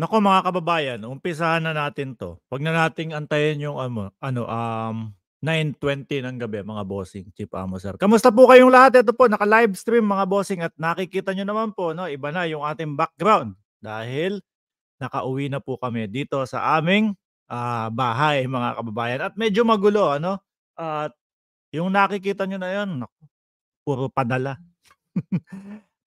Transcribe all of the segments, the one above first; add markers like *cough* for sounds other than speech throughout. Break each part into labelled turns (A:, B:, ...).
A: Nako mga kababayan, umpisahan na natin to. Huwag na nating antayin yung um, ano, um, 9.20 ng gabi mga bossing, Chief Amo Sir. Kamusta po kayong lahat? Ito po, naka-live stream mga bossing at nakikita nyo naman po, no, iba na yung ating background dahil nakauwi na po kami dito sa aming uh, bahay mga kababayan. At medyo magulo, ano? At yung nakikita nyo na yun, naku, puro padala. *laughs*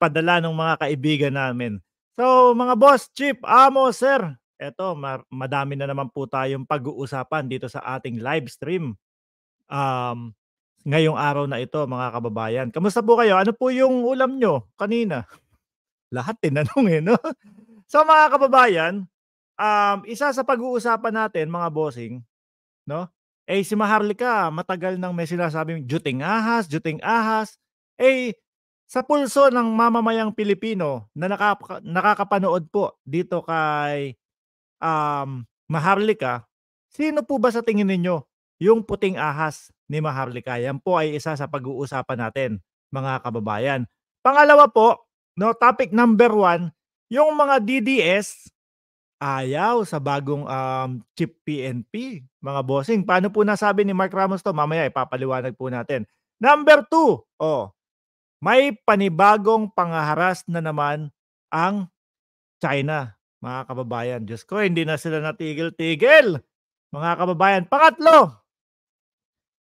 A: padala ng mga kaibigan namin So mga boss, chief, Amo, Sir, eto ma- madami na naman po tayong pag-uusapan dito sa ating live stream. Um, ngayong araw na ito mga kababayan. Kamusta po kayo? Ano po yung ulam nyo kanina? *laughs* Lahat tinanong eh, no? *laughs* So mga kababayan, um, isa sa pag-uusapan natin mga bossing, no? Eh si Maharlika, matagal nang may sinasabing juting ahas, juting ahas. Eh sa pulso ng mamamayang Pilipino na nakap- nakakapanood po dito kay um, Maharlika, sino po ba sa tingin ninyo yung puting ahas ni Maharlika? Yan po ay isa sa pag-uusapan natin, mga kababayan. Pangalawa po, no, topic number one, yung mga DDS ayaw sa bagong um, chip PNP, mga bossing. Paano po nasabi ni Mark Ramos to? Mamaya ipapaliwanag po natin. Number two, oh, may panibagong pangaharas na naman ang China, mga kababayan. Diyos ko, hindi na sila natigil-tigil, mga kababayan. Pangatlo,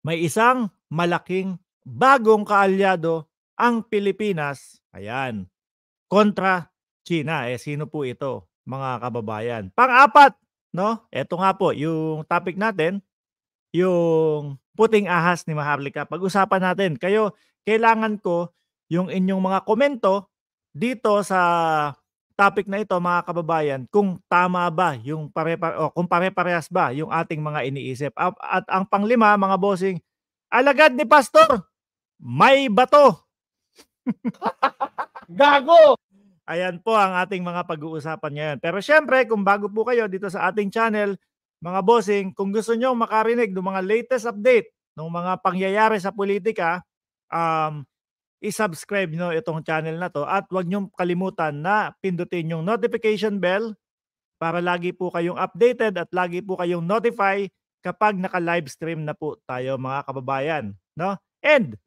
A: may isang malaking bagong kaalyado ang Pilipinas. Ayan, kontra China. Eh, sino po ito, mga kababayan? Pang-apat, no? Ito nga po, yung topic natin, yung puting ahas ni Maharlika. Pag-usapan natin. Kayo, kailangan ko yung inyong mga komento dito sa topic na ito mga kababayan kung tama ba yung pare, pare o kung pare-parehas ba yung ating mga iniisip. At, at ang panglima mga bossing, alagad ni pastor, may bato. *laughs* Gago. Ayan po ang ating mga pag-uusapan ngayon. Pero syempre, kung bago po kayo dito sa ating channel, mga bossing, kung gusto niyo makarinig ng mga latest update ng mga pangyayari sa politika, um, i-subscribe nyo itong channel na to at huwag nyong kalimutan na pindutin yung notification bell para lagi po kayong updated at lagi po kayong notify kapag naka livestream na po tayo mga kababayan. No? And,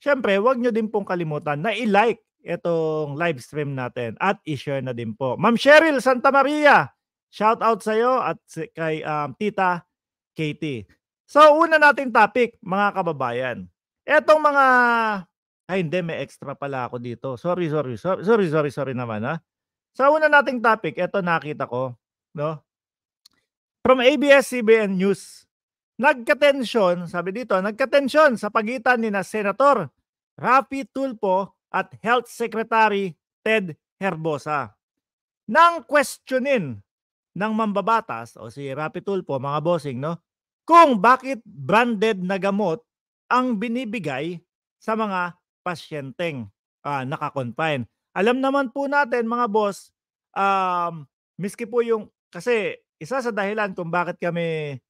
A: syempre, huwag nyo din pong kalimutan na i-like itong livestream natin at i-share na din po. Ma'am Cheryl Santa Maria, shout out sa iyo at kay um, Tita Katie. So, una nating topic, mga kababayan. Etong mga ay, hindi. May extra pala ako dito. Sorry, sorry. Sorry, sorry, sorry, sorry naman. Ha? Ah. Sa una nating topic, eto nakita ko. No? From ABS-CBN News. Nagkatensyon, sabi dito, nagkatensyon sa pagitan ni na Senator Rafi Tulpo at Health Secretary Ted Herbosa. Nang questionin ng mambabatas o si Rafi Tulpo, mga bossing, no? Kung bakit branded na gamot ang binibigay sa mga pasyenteng uh, ah, nakakonfine. Alam naman po natin mga boss, um, miski po yung, kasi isa sa dahilan kung bakit kami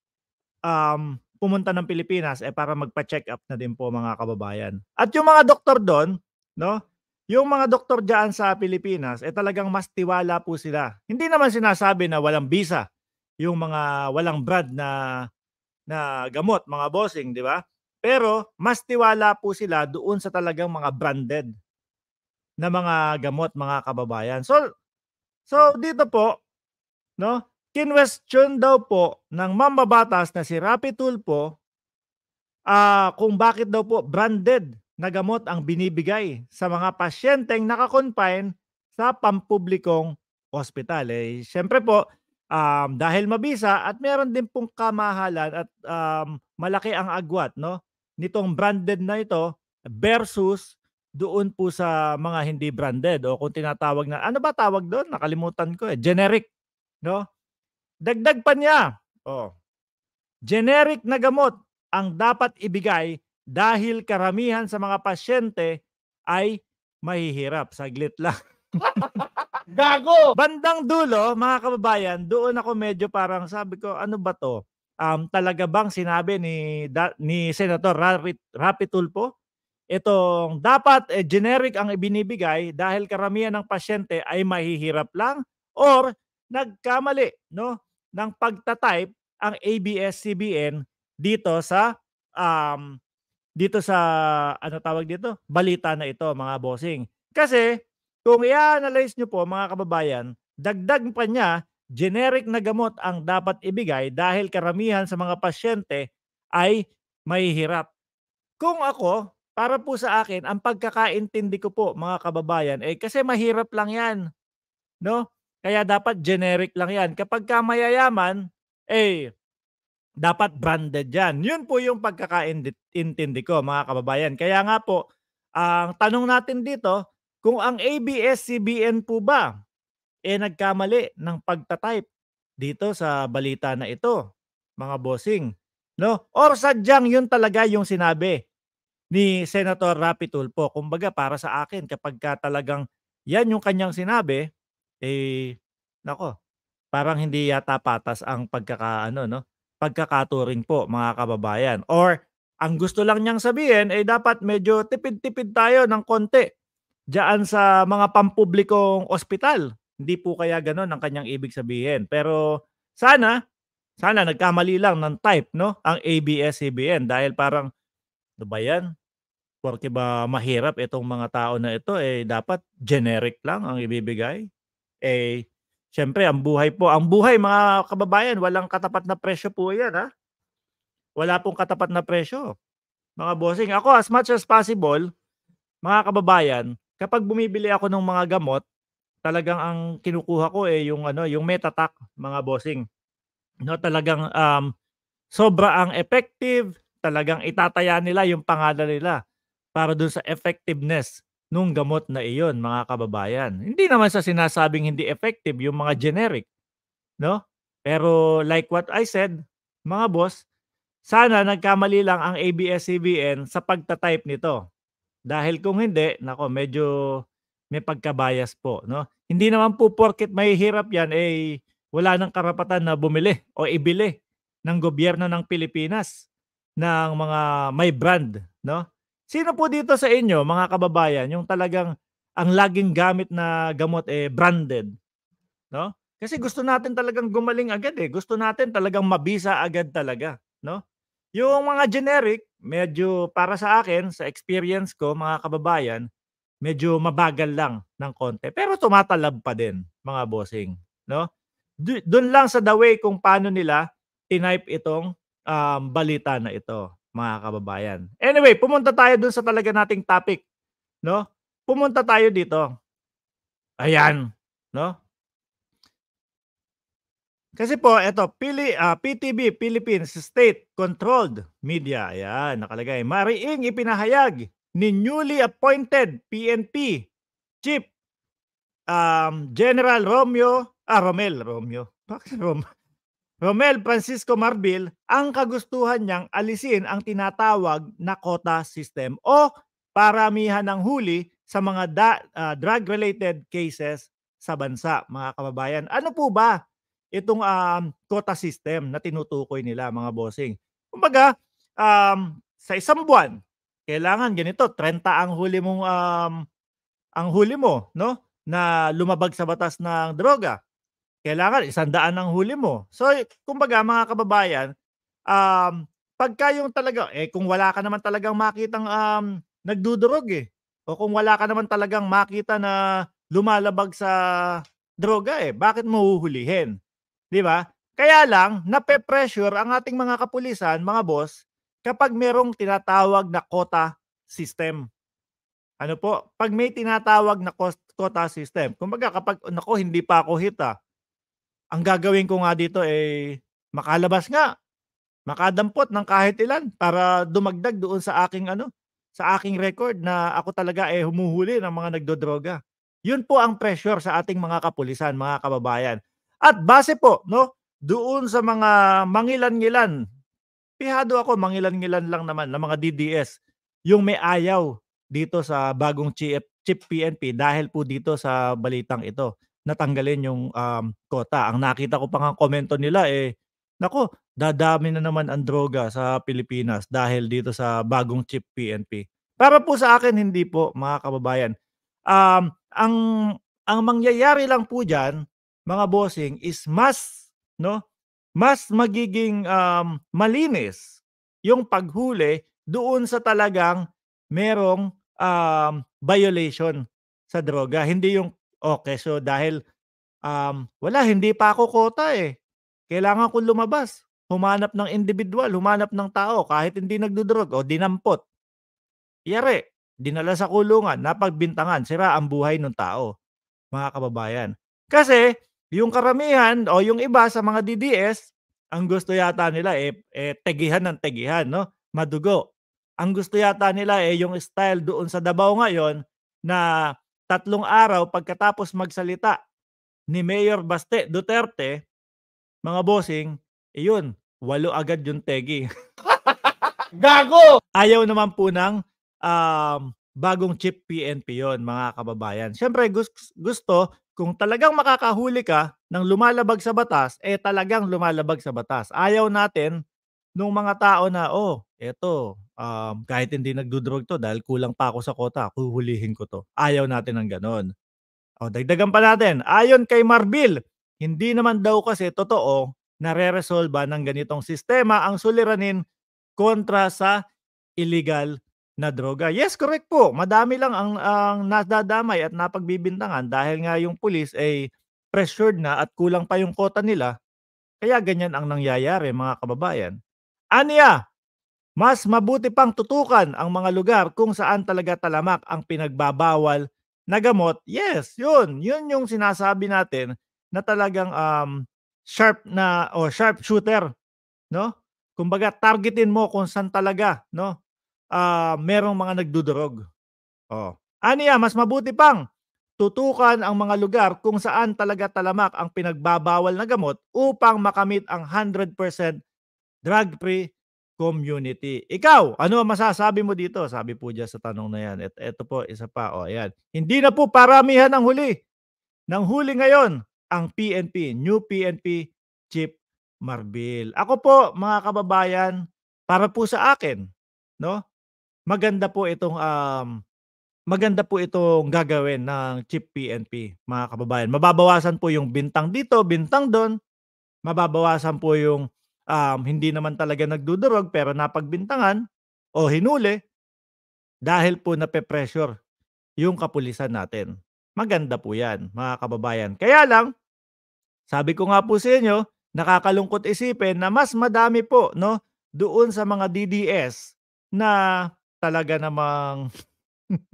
A: um, pumunta ng Pilipinas eh para magpa-check up na din po mga kababayan. At yung mga doktor doon, no? Yung mga doktor diyan sa Pilipinas, eh talagang mas tiwala po sila. Hindi naman sinasabi na walang visa yung mga walang brand na na gamot, mga bossing, di ba? Pero mas tiwala po sila doon sa talagang mga branded na mga gamot, mga kababayan. So, so dito po, no, kinwestiyon daw po ng mambabatas na si Rapi po uh, kung bakit daw po branded na gamot ang binibigay sa mga pasyenteng nakakonfine sa pampublikong ospital. Eh, Siyempre po, um, dahil mabisa at meron din pong kamahalan at um, malaki ang agwat no nitong branded na ito versus doon po sa mga hindi branded o kung tinatawag na ano ba tawag doon nakalimutan ko eh generic no dagdag pa niya oh generic na gamot ang dapat ibigay dahil karamihan sa mga pasyente ay mahihirap saglit lang *laughs* Gago! Bandang dulo, mga kababayan, doon ako medyo parang sabi ko, ano ba to? um, talaga bang sinabi ni, da, ni Senator Rapi Tulfo itong dapat eh, generic ang ibinibigay dahil karamihan ng pasyente ay mahihirap lang or nagkamali no ng pagta-type ang ABS-CBN dito sa um, dito sa ano tawag dito balita na ito mga bossing kasi kung i-analyze niyo po mga kababayan dagdag pa niya generic na gamot ang dapat ibigay dahil karamihan sa mga pasyente ay mahihirap. Kung ako, para po sa akin, ang pagkakaintindi ko po mga kababayan, eh kasi mahirap lang yan. No? Kaya dapat generic lang yan. Kapag ka mayayaman, eh, dapat branded yan. Yun po yung pagkakaintindi ko mga kababayan. Kaya nga po, ang tanong natin dito, kung ang ABS-CBN po ba eh nagkamali ng pagtatype dito sa balita na ito, mga bossing. No? Or sadyang yun talaga yung sinabi ni Senator Rapi Tulfo. Kumbaga para sa akin kapag ka talagang yan yung kanyang sinabi, eh nako, parang hindi yata patas ang pagkakaano no, pagkakaturing po mga kababayan. Or ang gusto lang niyang sabihin ay eh, dapat medyo tipid-tipid tayo ng konti diyan sa mga pampublikong ospital hindi po kaya ganon ang kanyang ibig sabihin. Pero sana, sana nagkamali lang ng type no ang ABS-CBN dahil parang ano ba yan? Porque ba mahirap itong mga tao na ito eh dapat generic lang ang ibibigay. Eh syempre ang buhay po, ang buhay mga kababayan, walang katapat na presyo po 'yan ha. Wala pong katapat na presyo. Mga bossing, ako as much as possible, mga kababayan, kapag bumibili ako ng mga gamot, talagang ang kinukuha ko eh yung ano, yung meta MetaTac mga bossing. No, talagang um, sobra ang effective, talagang itataya nila yung pangalan nila para dun sa effectiveness nung gamot na iyon, mga kababayan. Hindi naman sa sinasabing hindi effective yung mga generic, no? Pero like what I said, mga boss, sana nagkamali lang ang ABS-CBN sa pagta-type nito. Dahil kung hindi, nako, medyo may pagkabayas po. No? Hindi naman po porket may hirap yan, eh, wala nang karapatan na bumili o ibili ng gobyerno ng Pilipinas ng mga may brand. No? Sino po dito sa inyo, mga kababayan, yung talagang ang laging gamit na gamot eh branded? No? Kasi gusto natin talagang gumaling agad eh. Gusto natin talagang mabisa agad talaga, no? Yung mga generic, medyo para sa akin, sa experience ko, mga kababayan, medyo mabagal lang ng konti. Pero tumatalab pa din, mga bossing. No? Doon lang sa the way kung paano nila tinype itong um, balita na ito, mga kababayan. Anyway, pumunta tayo doon sa talaga nating topic. No? Pumunta tayo dito. Ayan. No? Kasi po, ito, Pili, uh, ah, PTB, Philippines State Controlled Media. Ayan, nakalagay. Mariing ipinahayag ni newly appointed PNP Chief um, General Romeo, ah Romel, Romeo, Rom? Romel Francisco Marbil ang kagustuhan niyang alisin ang tinatawag na quota system o paramihan ng huli sa mga da, uh, drug-related cases sa bansa, mga kababayan. Ano po ba itong um, quota system na tinutukoy nila, mga bossing? Kumbaga, um, sa isang buwan, kailangan ganito, 30 ang huli mong um, ang huli mo, no? Na lumabag sa batas ng droga. Kailangan isandaan ang huli mo. So, kumbaga mga kababayan, um, pagka yung talaga, eh kung wala ka naman talagang makitang um, nagdudurog eh, o kung wala ka naman talagang makita na lumalabag sa droga eh, bakit mo huhulihin? Di ba? Kaya lang, nape-pressure ang ating mga kapulisan, mga boss, kapag merong tinatawag na quota system. Ano po? Pag may tinatawag na quota system. Kumbaga kapag nako hindi pa ako hit ah. Ang gagawin ko nga dito ay eh, makalabas nga. Makadampot ng kahit ilan para dumagdag doon sa aking ano, sa aking record na ako talaga eh humuhuli ng mga nagdodroga. Yun po ang pressure sa ating mga kapulisan, mga kababayan. At base po, no, doon sa mga mangilan-ngilan Pihado ako, mangilan-ngilan lang naman ng mga DDS. Yung may ayaw dito sa bagong chip, chip PNP dahil po dito sa balitang ito natanggalin yung um, quota. Ang nakita ko pang komento nila eh, nako, dadami na naman ang droga sa Pilipinas dahil dito sa bagong chip PNP. Para po sa akin, hindi po mga kababayan. Um, ang, ang mangyayari lang po dyan, mga bossing, is mas no, mas magiging um, malinis yung paghuli doon sa talagang merong um, violation sa droga. Hindi yung, okay, so dahil um, wala, hindi pa ako kota eh. Kailangan ko lumabas. Humanap ng individual, humanap ng tao, kahit hindi nagdudrog o dinampot. Yari, dinala sa kulungan, napagbintangan, sira ang buhay ng tao, mga kababayan. Kasi yung karamihan o yung iba sa mga DDS, ang gusto yata nila eh, eh tegihan ng tegihan, no? Madugo. Ang gusto yata nila eh yung style doon sa Davao ngayon na tatlong araw pagkatapos magsalita ni Mayor Baste Duterte, mga bossing, iyon, eh walo agad yung tegi. *laughs* Gago! Ayaw naman po ng um, bagong chip PNP yon mga kababayan. Siyempre gusto kung talagang makakahuli ka ng lumalabag sa batas, eh talagang lumalabag sa batas. Ayaw natin nung mga tao na, oh, eto, um, kahit hindi nagdudrog to dahil kulang pa ako sa kota, kuhulihin ko to. Ayaw natin ng ganon. O, dagdagan pa natin. Ayon kay Marbil, hindi naman daw kasi totoo na re-resolva ng ganitong sistema ang suliranin kontra sa illegal na droga. Yes, correct po. Madami lang ang, ang nadadamay at napagbibintangan dahil nga yung pulis ay pressured na at kulang pa yung kota nila. Kaya ganyan ang nangyayari mga kababayan. Aniya, mas mabuti pang tutukan ang mga lugar kung saan talaga talamak ang pinagbabawal na gamot. Yes, yun. Yun yung sinasabi natin na talagang um, sharp na o sharp shooter, no? Kumbaga targetin mo kung saan talaga, no? uh, merong mga nagdudurog. Oh. Aniya, mas mabuti pang tutukan ang mga lugar kung saan talaga talamak ang pinagbabawal na gamot upang makamit ang 100% drug-free community. Ikaw, ano ang masasabi mo dito? Sabi po dyan sa tanong na yan. Et, eto po, isa pa. O, oh, ayan. Hindi na po paramihan ang huli. Nang huli ngayon, ang PNP, new PNP Chief Marbil. Ako po, mga kababayan, para po sa akin, no? maganda po itong um, maganda po itong gagawin ng chip PNP, mga kababayan. Mababawasan po yung bintang dito, bintang doon. Mababawasan po yung um, hindi naman talaga nagdudurog pero napagbintangan o hinuli dahil po nape-pressure yung kapulisan natin. Maganda po yan, mga kababayan. Kaya lang, sabi ko nga po sa inyo, nakakalungkot isipin na mas madami po no, doon sa mga DDS na talaga namang *laughs*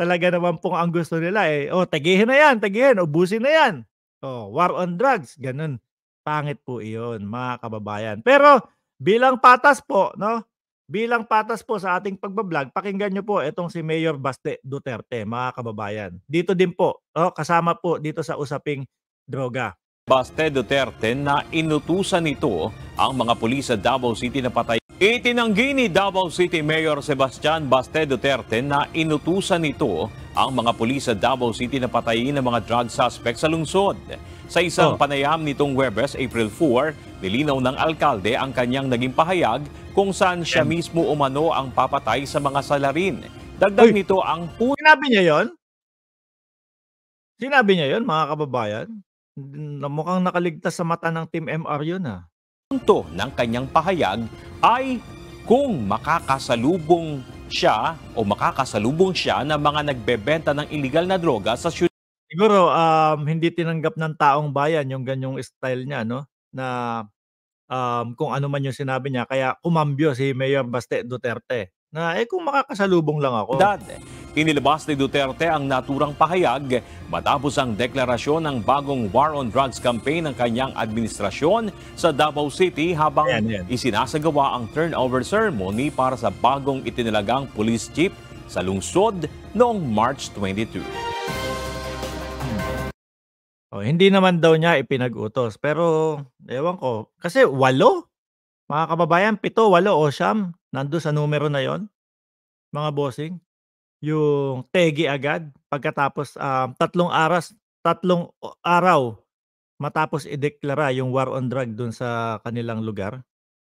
A: talaga naman pong ang gusto nila eh, oh, tagihin na yan, tagihin, ubusin na yan. Oh, war on drugs, ganun. Pangit po iyon, mga kababayan. Pero bilang patas po, no? Bilang patas po sa ating pagbablog, pakinggan nyo po itong si Mayor Baste Duterte, mga kababayan. Dito din po, oh, kasama po dito sa usaping droga.
B: Baste Duterte na inutusan nito ang mga pulis sa Davao City na patay Itinanggi ni Davao City Mayor Sebastian Baste Duterte na inutusan nito ang mga pulis sa Davao City na patayin ang mga drug suspect sa lungsod. Sa isang oh. panayam nitong Webes, April 4, nilinaw ng alkalde ang kanyang naging pahayag kung saan siya mismo umano ang papatay sa mga salarin. Dagdag Uy,
A: nito ang... Sinabi niya yon? Sinabi niya yon mga kababayan? Mukhang nakaligtas sa mata ng Team MR yun ah punto ng kanyang pahayag
B: ay kung makakasalubong siya o makakasalubong
A: siya ng mga nagbebenta ng illegal na droga sa syudad. Siguro um, hindi tinanggap ng taong bayan yung ganyong style niya no na um, kung ano man yung sinabi niya kaya kumambyo si Mayor Baste Duterte na eh kung makakasalubong lang ako. Dad,
B: Inilabas ni Duterte ang naturang pahayag matapos ang deklarasyon ng bagong War on Drugs campaign ng kanyang administrasyon sa Davao City habang ayan, ayan. isinasagawa ang turnover ceremony para sa bagong itinalagang police chief sa lungsod
A: noong March 22. Oh, hindi naman daw niya ipinag-utos pero ewan ko kasi walo mga kababayan pito, walo o siyam nando sa numero na yon mga bossing yung tegi agad pagkatapos um, tatlong aras tatlong araw matapos ideklara yung war on drug doon sa kanilang lugar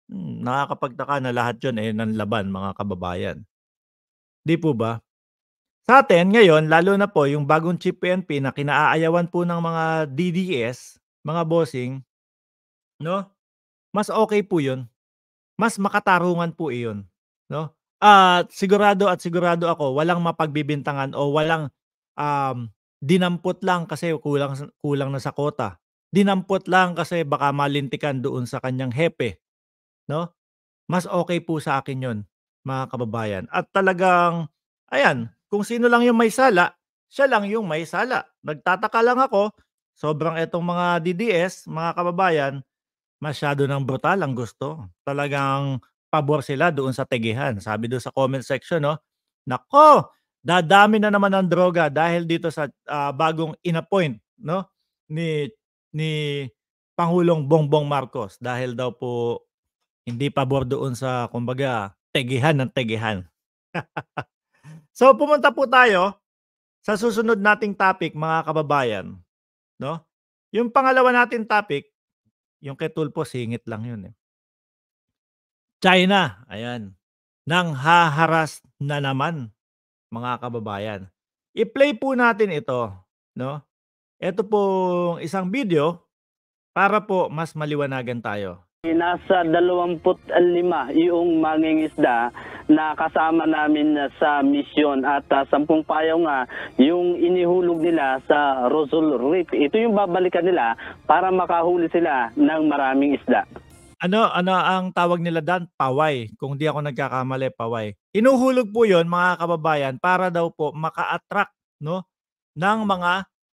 A: hmm, nakakapagtaka na lahat yon ay eh, nanlaban mga kababayan di po ba sa atin ngayon lalo na po yung bagong chip PNP na kinaaayawan po ng mga DDS mga bossing no mas okay po yon mas makatarungan po iyon no at ah, sigurado at sigurado ako walang mapagbibintangan o walang um, dinampot lang kasi kulang kulang na sa kota. Dinampot lang kasi baka malintikan doon sa kanyang hepe, no? Mas okay po sa akin 'yon, mga kababayan. At talagang ayan, kung sino lang yung may sala, siya lang yung may sala. Nagtataka lang ako, sobrang etong mga DDS, mga kababayan, masyado ng brutal ang gusto. Talagang pabor sila doon sa tegehan. Sabi doon sa comment section, no? Nako, dadami na naman ng droga dahil dito sa uh, bagong inappoint, no? Ni ni Pangulong Bongbong Marcos dahil daw po hindi pabor doon sa kumbaga tegehan ng tegehan. *laughs* so pumunta po tayo sa susunod nating topic mga kababayan, no? Yung pangalawa nating topic, yung kay Tulpo singit lang yun eh. China, ayan, nang haharas na naman mga kababayan. I-play po natin ito, no? Ito pong isang video para po mas maliwanagan tayo.
C: Nasa 25 yung mangingisda na kasama namin sa misyon at uh, 10 payaw nga yung inihulog nila sa Rosal Reef. Ito yung babalikan nila para makahuli sila ng maraming isda
A: ano ano ang tawag nila dan paway kung di ako nagkakamali paway inuhulog po yon mga kababayan para daw po maka-attract no ng mga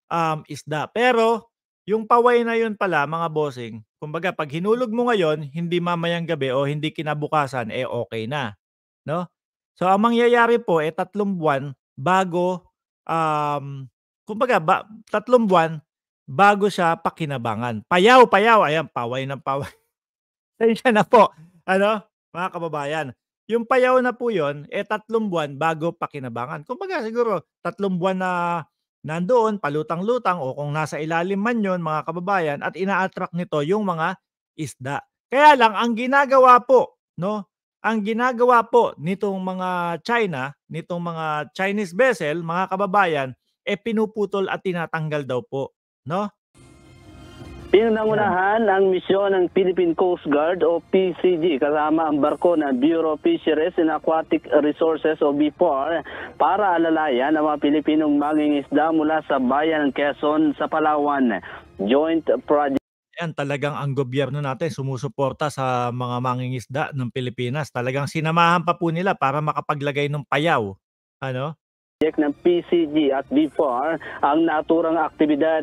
A: um, isda pero yung paway na yun pala mga bossing kumbaga pag hinulog mo ngayon hindi mamayang gabi o hindi kinabukasan eh okay na no so ang mangyayari po eh tatlong buwan bago um kumbaga ba, tatlong buwan bago siya pakinabangan payaw payaw ayan paway ng paway Tensya na po. Ano, mga kababayan. Yung payaw na po yon, eh tatlong buwan bago pa kinabangan. Kung baga, siguro tatlong buwan na nandoon, palutang-lutang o kung nasa ilalim man yon mga kababayan at ina-attract nito yung mga isda. Kaya lang, ang ginagawa po, no? Ang ginagawa po nitong mga China, nitong mga Chinese vessel, mga kababayan, eh pinuputol at tinatanggal daw po, no?
C: Pinangunahan ang misyon ng Philippine Coast Guard o PCG kasama ang barko na Bureau of Fisheries and Aquatic Resources o BFAR para alalayan ang mga Pilipinong maging isda mula sa bayan ng Quezon sa Palawan. Joint project
A: yan talagang ang gobyerno natin sumusuporta sa mga mangingisda ng Pilipinas. Talagang sinamahan pa po nila para makapaglagay ng payaw. Ano?
C: project ng PCG at BFAR ang naturang aktibidad.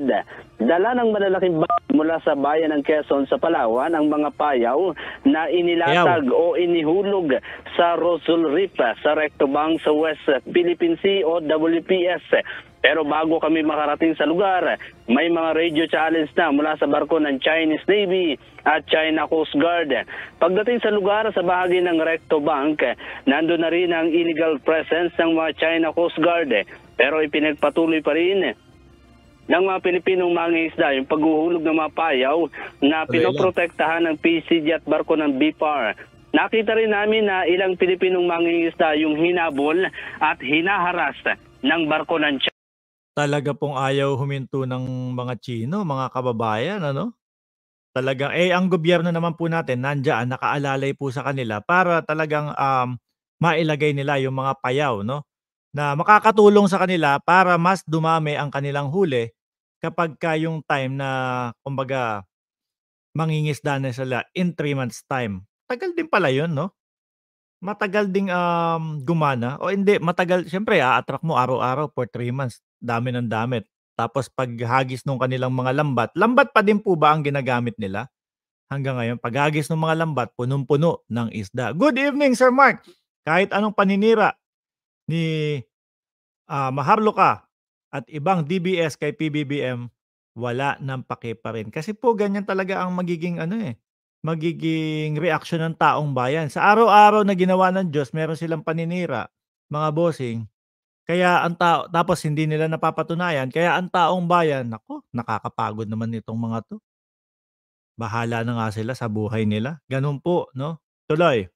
C: Dala ng malalaking bagay mula sa bayan ng Quezon sa Palawan ang mga payaw na inilatag Ayaw. o inihulog sa Rosul Reef sa Rectobang sa West Philippine Sea o WPS pero bago kami makarating sa lugar, may mga radio challenge na mula sa barko ng Chinese Navy at China Coast Guard. Pagdating sa lugar sa bahagi ng Recto Bank, nandoon na rin ang illegal presence ng mga China Coast Guard. Pero ipinagpatuloy pa rin ng mga Pilipinong mangingisda yung paghuhulog ng mga payaw na pinoprotektahan ng PCG at barko ng BPAR. Nakita rin namin na ilang Pilipinong mangingisda yung hinabol at hinaharas
A: ng barko ng China. Talaga pong ayaw huminto ng mga Chino, mga kababayan ano? Talagang eh, ang gobyerno naman po natin nandiyan, nakaalalay po sa kanila para talagang, um, mailagay nila yung mga payaw 'no, na makakatulong sa kanila para mas dumami ang kanilang huli kapagka yung time na kumbaga mangingisda na sila in 3 months time. Tagal din pala 'yun 'no? Matagal ding, um, gumana o hindi matagal siyempre a-attract mo araw-araw for 3 months. Dami ng damit. Tapos paghagis ng kanilang mga lambat, lambat pa din po ba ang ginagamit nila? Hanggang ngayon, paghagis ng mga lambat, punong-puno ng isda. Good evening, Sir Mark. Kahit anong paninira ni uh, ah, Maharloka at ibang DBS kay PBBM, wala nang pake pa rin. Kasi po ganyan talaga ang magiging ano eh, magiging reaksyon ng taong bayan. Sa araw-araw na ginawa ng Diyos, meron silang paninira, mga bossing, kaya ang tao tapos hindi nila napapatunayan, kaya ang taong bayan, nako, nakakapagod naman nitong mga 'to. Bahala na nga sila sa buhay nila. Ganun po, no? Tuloy.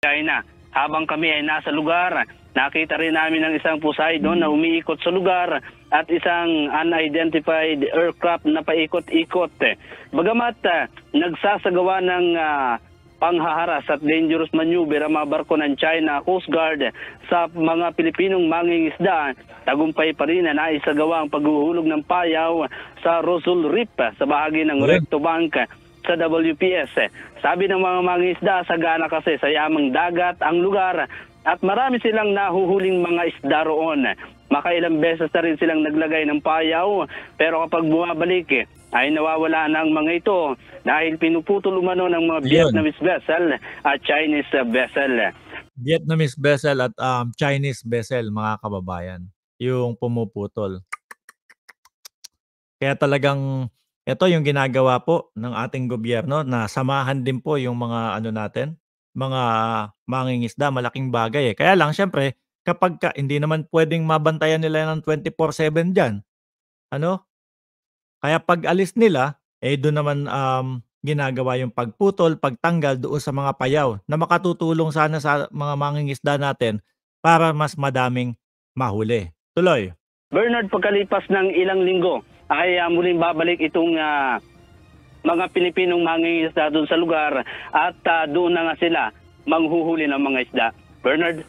C: Kaya na, Habang kami ay nasa lugar, nakita rin namin ang isang pusay doon na hmm. umiikot sa lugar at isang unidentified aircraft na paikot-ikot. Bagamat uh, nagsasagawa ng uh, panghaharas at dangerous maneuver ang mga barko ng China Coast Guard sa mga Pilipinong mangingisda. Tagumpay pa rin na naisagawa ang paghuhulog ng payaw sa Rosal Reef sa bahagi ng Recto Bank sa WPS. Sabi ng mga mangingisda, sagana kasi sa yamang dagat ang lugar at marami silang nahuhuling mga isda roon. Makailang beses na rin silang naglagay ng payaw pero kapag bumabalik ay nawawala na ang mga ito dahil pinuputol umano ng mga Yun. Vietnamese vessel at Chinese vessel.
A: Vietnamese vessel at um, Chinese vessel, mga kababayan, yung pumuputol. Kaya talagang ito yung ginagawa po ng ating gobyerno na samahan din po yung mga ano natin, mga mangingisda, malaking bagay eh. Kaya lang syempre, kapag ka, hindi naman pwedeng mabantayan nila ng 24/7 diyan. Ano? Kaya pag alis nila, eh doon naman um, ginagawa yung pagputol, pagtanggal doon sa mga payaw na makatutulong sana sa mga mangingisda natin para mas madaming mahuli. Tuloy.
C: Bernard, pagkalipas ng ilang linggo, ay uh, muling babalik itong uh, mga Pilipinong mangingisda doon sa lugar at uh, doon na nga sila manghuhuli ng mga isda. Bernard?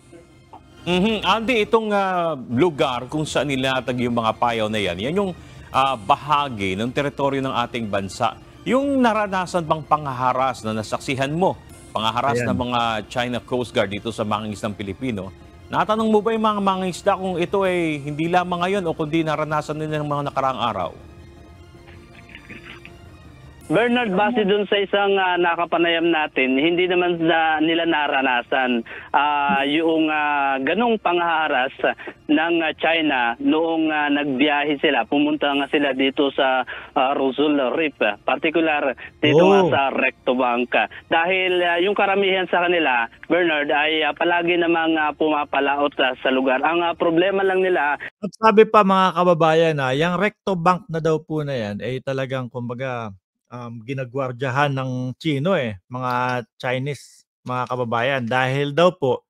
B: Mm-hmm. Andy, itong uh, lugar kung saan nila tag yung mga payaw na yan, yan yung uh, bahagi ng teritoryo ng ating bansa. Yung naranasan bang pangaharas na nasaksihan mo, pangaharas Ayan. ng mga China Coast Guard dito sa mangingis ng Pilipino, natanong mo ba yung mga mangingisda kung ito ay hindi lamang ngayon o kundi naranasan nila ng mga nakaraang araw?
C: Bernard, base dun sa isang uh, nakapanayam natin, hindi naman na, nila naranasan uh, yung uh, ganong pangharas ng uh, China noong uh, nagbiyahe sila. Pumunta nga sila dito sa uh, Rosul Reef, particular dito oh. nga sa Recto Bank. Dahil uh, yung karamihan sa kanila, Bernard, ay uh, palagi namang uh, pumapalaot uh, sa lugar. Ang uh, problema lang nila...
A: At sabi pa mga kababayan, ha, yung Recto Bank na daw po na yan, ay talagang kumbaga um, ginagwardyahan ng Chino eh, mga Chinese, mga kababayan. Dahil daw po,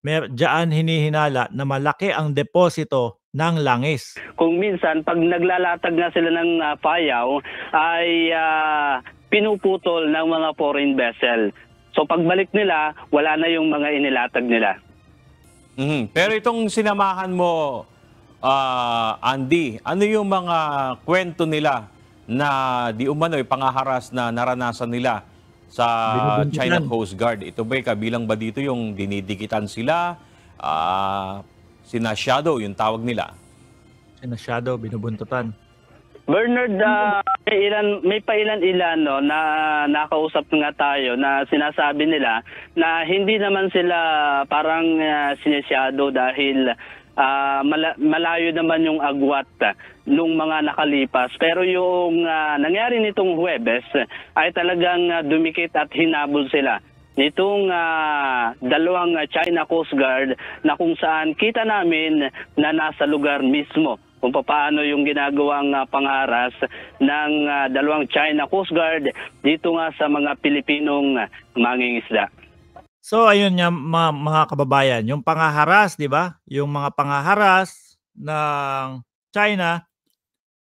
A: mer dyan hinihinala na malaki ang deposito ng langis. Kung minsan,
C: pag naglalatag na sila
A: ng uh, payaw,
C: ay uh, pinuputol ng mga foreign vessel. So pagbalik nila, wala na yung mga inilatag nila.
B: Mm-hmm. Pero itong sinamahan mo, uh, Andy, ano yung mga kwento nila na di umano'y pangaharas na naranasan nila sa China Coast Guard. Ito ba kabilang ba dito yung dinidikitan sila, uh, ah, sinashadow yung tawag nila?
A: Sinashadow, binubuntutan. Bernard, uh,
C: may, ilan, may pailan-ilan no, na nakausap nga tayo na sinasabi nila na hindi naman sila parang uh, ah, sinisyado dahil uh, malayo naman yung agwat ah, nung mga nakalipas. Pero yung uh, nangyari nitong Huwebes ay talagang uh, dumikit at hinabol sila nitong uh, dalawang China Coast Guard na kung saan kita namin na nasa lugar mismo kung paano yung ginagawang uh, pangaras ng uh, dalawang China Coast Guard dito nga sa mga Pilipinong mangingisda.
A: So ayun nga mga, mga kababayan, yung pangaharas, 'di ba? Yung mga pangaharas ng China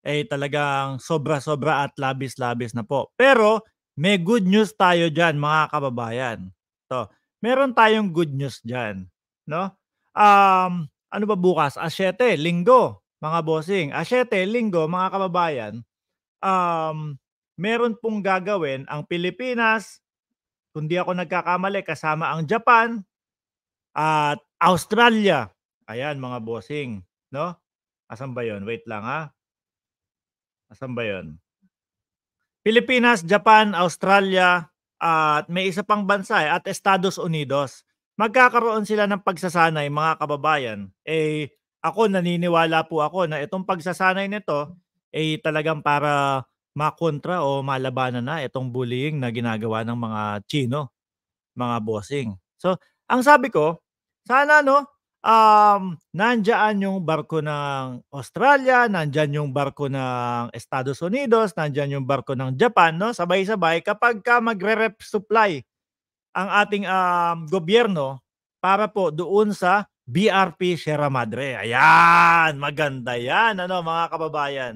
A: ay eh, talagang sobra-sobra at labis-labis na po. Pero may good news tayo diyan mga kababayan. So, meron tayong good news diyan, no? Um, ano ba bukas? A 7 linggo, mga bossing. A 7 linggo, mga kababayan. Um, meron pong gagawin ang Pilipinas, kundi ako nagkakamali, kasama ang Japan at Australia. Ayan, mga bossing. No? Asan ba yun? Wait lang ha. Asan ba yun? Pilipinas, Japan, Australia, at may isa pang bansa eh, at Estados Unidos. Magkakaroon sila ng pagsasanay, mga kababayan. Eh, ako naniniwala po ako na itong pagsasanay nito ay eh, talagang para makontra o malabanan na itong bullying na ginagawa ng mga Chino, mga bossing. So, ang sabi ko, sana no, um, nandyan yung barko ng Australia, nandyan yung barko ng Estados Unidos, nandyan yung barko ng Japan, no? sabay-sabay kapag ka magre-rep supply ang ating um, gobyerno para po doon sa BRP Sierra Madre. Ayan, maganda yan, ano mga kababayan.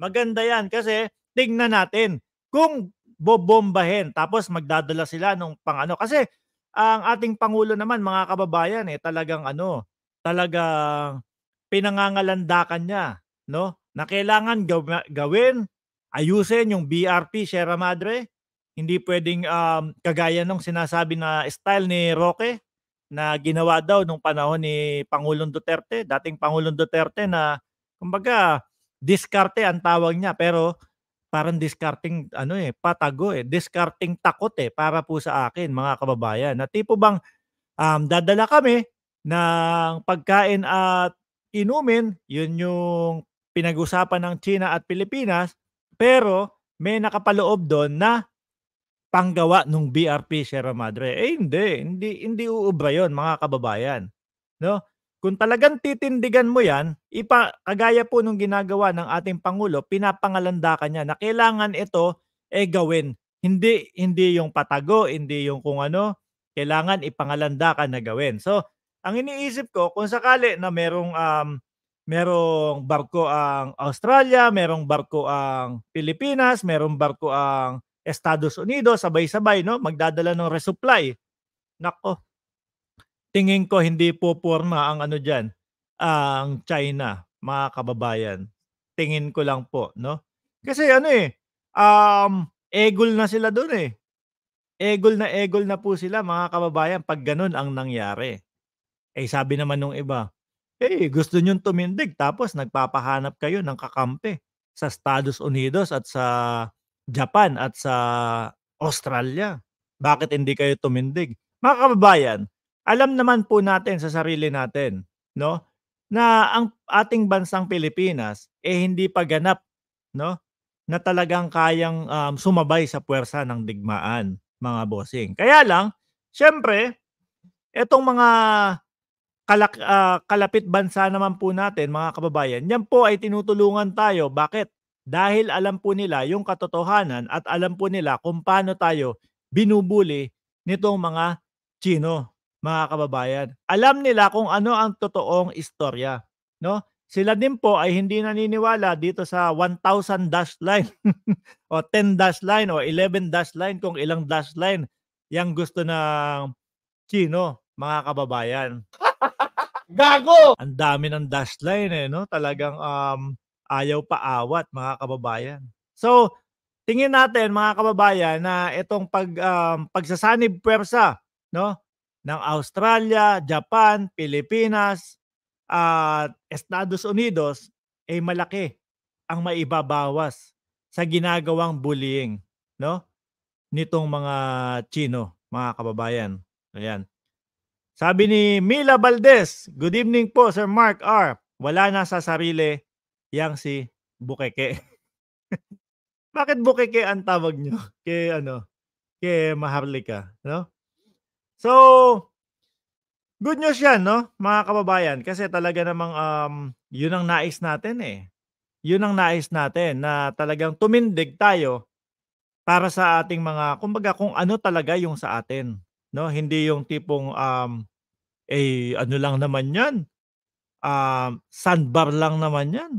A: Maganda yan kasi tingnan natin kung bobombahin tapos magdadala sila nung pangano kasi ang ating pangulo naman mga kababayan eh talagang ano talagang pinangangalandakan niya no na kailangan gaw- gawin ayusin yung BRP Sierra Madre hindi pwedeng um, kagaya nung sinasabi na style ni Roque na ginawa daw nung panahon ni Pangulong Duterte, dating Pangulong Duterte na kumbaga diskarte ang tawag niya pero parang discarding ano eh, patago eh, discarding takot eh para po sa akin mga kababayan. Na tipo bang um, dadala kami ng pagkain at inumin, yun yung pinag-usapan ng China at Pilipinas, pero may nakapaloob doon na panggawa ng BRP Sierra Madre. Eh hindi, hindi hindi uubra 'yon mga kababayan. No? Kung talagang titindigan mo yan, ipa, kagaya po nung ginagawa ng ating Pangulo, pinapangalanda ka niya na kailangan ito eh gawin. Hindi, hindi yung patago, hindi yung kung ano, kailangan ipangalanda ka na gawin. So, ang iniisip ko, kung sakali na merong um, merong barko ang Australia, merong barko ang Pilipinas, merong barko ang Estados Unidos, sabay-sabay, no? Magdadala ng resupply. Nako, tingin ko hindi po porma ang ano diyan ang China mga kababayan tingin ko lang po no kasi ano eh um egol na sila doon eh egol na egol na po sila mga kababayan pag ganun ang nangyari eh sabi naman nung iba eh gusto niyo tumindig tapos nagpapahanap kayo ng kakampi sa Estados Unidos at sa Japan at sa Australia bakit hindi kayo tumindig mga kababayan alam naman po natin sa sarili natin, no? Na ang ating bansang Pilipinas eh hindi pa ganap, no? Na talagang kayang um, sumabay sa puwersa ng digmaan, mga bossing. Kaya lang, syempre, etong mga kalak, uh, kalapit bansa naman po natin, mga kababayan, yan po ay tinutulungan tayo. Bakit? Dahil alam po nila yung katotohanan at alam po nila kung paano tayo binubuli nitong mga Chino, mga kababayan. Alam nila kung ano ang totoong istorya. No? Sila din po ay hindi naniniwala dito sa 1,000 *laughs* dash line o 10 dash line o 11 dash line kung ilang dash line yang gusto ng Chino, mga kababayan. *laughs* Gago! Ang dami ng dash line eh, no? Talagang um, ayaw paawat, mga kababayan. So, tingin natin, mga kababayan, na itong pag, um, pagsasanib pwersa, no? ng Australia, Japan, Pilipinas, at Estados Unidos ay eh malaki ang maibabawas sa ginagawang bullying no nitong mga Chino, mga kababayan. Ayan. Sabi ni Mila Valdez, good evening po Sir Mark R. Wala na sa sarili yang si Bukeke. *laughs* Bakit Bukeke ang tawag nyo? Kay ano? Kay Maharlika, no? So, good news yan, no? Mga kababayan. Kasi talaga namang um, yun ang nais natin eh. Yun ang nais natin na talagang tumindig tayo para sa ating mga, kumbaga kung ano talaga yung sa atin. No? Hindi yung tipong, um, eh ano lang naman yan. Um, sandbar lang naman yan.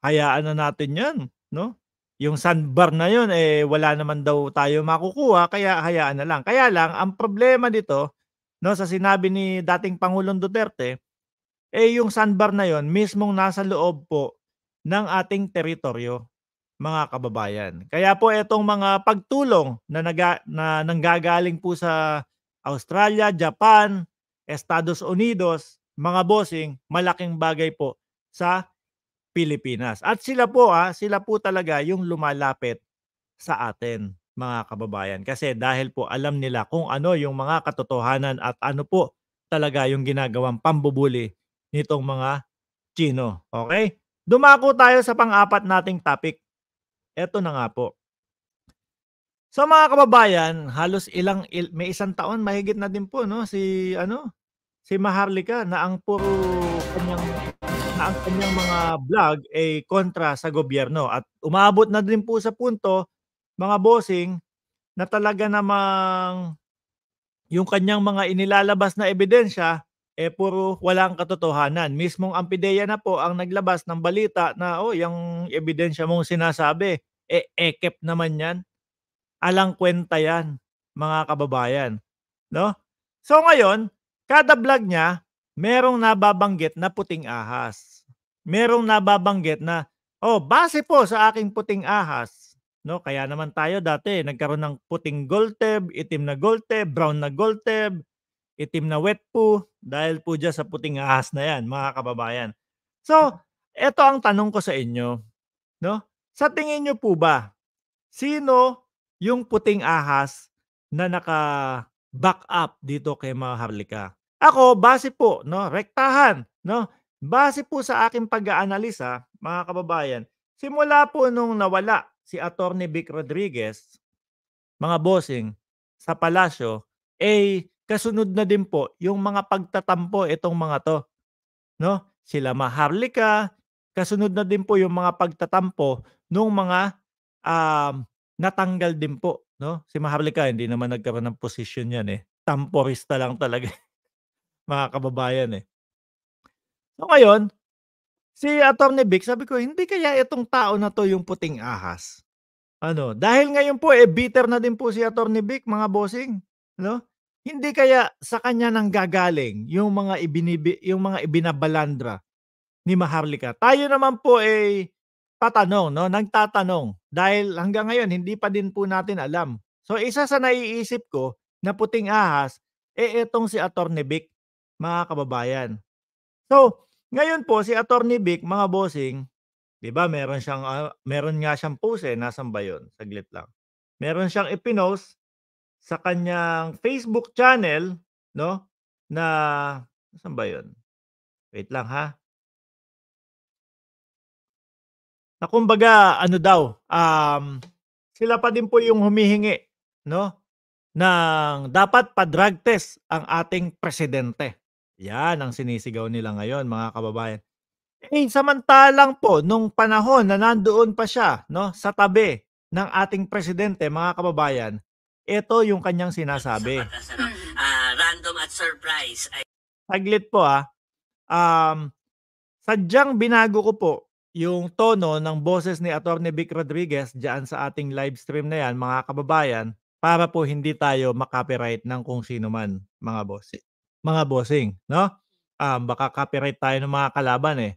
A: Hayaan na natin yan. No? yung sandbar na yun, eh, wala naman daw tayo makukuha, kaya hayaan na lang. Kaya lang, ang problema dito, no, sa sinabi ni dating Pangulong Duterte, eh, yung sandbar na yun, mismong nasa loob po ng ating teritoryo, mga kababayan. Kaya po itong mga pagtulong na, naga, na nanggagaling po sa Australia, Japan, Estados Unidos, mga bossing, malaking bagay po sa Pilipinas. At sila po ah, sila po talaga yung lumalapit sa atin mga kababayan kasi dahil po alam nila kung ano yung mga katotohanan at ano po talaga yung ginagawang pambubuli nitong mga Chino. Okay? Dumako tayo sa pang-apat nating topic. Ito na nga po. So mga kababayan, halos ilang il- may isang taon mahigit na din po no si ano si Maharlika na ang puro kanyang na ang kanyang mga vlog ay kontra sa gobyerno. At umabot na din po sa punto, mga bossing, na talaga namang yung kanyang mga inilalabas na ebidensya, eh puro walang katotohanan. Mismong Ampideya na po ang naglabas ng balita na, oh, yung ebidensya mong sinasabi, eh, ekep naman yan. Alang kwenta yan, mga kababayan. No? So ngayon, kada vlog niya, merong nababanggit na puting ahas. Merong nababanggit na, oh, base po sa aking puting ahas, no? Kaya naman tayo dati nagkaroon ng puting gold tab, itim na gold tab, brown na gold tab, itim na wet po dahil po dyan sa puting ahas na yan, mga kababayan. So, ito ang tanong ko sa inyo, no? Sa tingin niyo po ba sino yung puting ahas na naka back up dito kay Maharlika? Ako, base po, no, rektahan, no, base po sa aking pag-aanalisa, mga kababayan, simula po nung nawala si Attorney Vic Rodriguez, mga bossing, sa palasyo, eh, kasunod na din po yung mga pagtatampo itong mga to. No? Sila Maharlika, kasunod na din po yung mga pagtatampo nung mga um, natanggal din po. No? Si Maharlika, hindi naman nagkaroon ng posisyon yan eh. Tamporista lang talaga mga kababayan eh. So ngayon, si Attorney Vic, sabi ko, hindi kaya itong tao na to yung puting ahas. Ano, dahil ngayon po eh bitter na din po si Attorney Vic, mga bossing, no? Hindi kaya sa kanya nang gagaling yung mga ibinibi, yung mga ibinabalandra ni Maharlika. Tayo naman po ay eh, patanong, no? Nagtatanong dahil hanggang ngayon hindi pa din po natin alam. So isa sa naiisip ko na puting ahas eh itong si Attorney Vic mga kababayan. So, ngayon po si Attorney Vic, mga bossing, 'di ba, meron siyang uh, meron nga siyang post eh, nasan ba 'yon? Saglit lang. Meron siyang ipinost sa kanyang Facebook channel, no? Na nasan ba 'yon? Wait lang ha. Na kumbaga, ano daw, um, sila pa din po yung humihingi, no? Nang dapat pa drug test ang ating presidente. Yan ang sinisigaw nila ngayon mga kababayan. Eh, samantalang po, nung panahon na nandoon pa siya no, sa tabi ng ating presidente, mga kababayan, ito yung kanyang sinasabi.
D: Uh, *laughs* random at surprise. I...
A: Saglit po ah. Um, sadyang binago ko po yung tono ng boses ni Atty. Vic Rodriguez dyan sa ating live stream na yan, mga kababayan, para po hindi tayo makapiright ng kung sino man, mga boss mga bossing, no? Um, baka copyright tayo ng mga kalaban eh.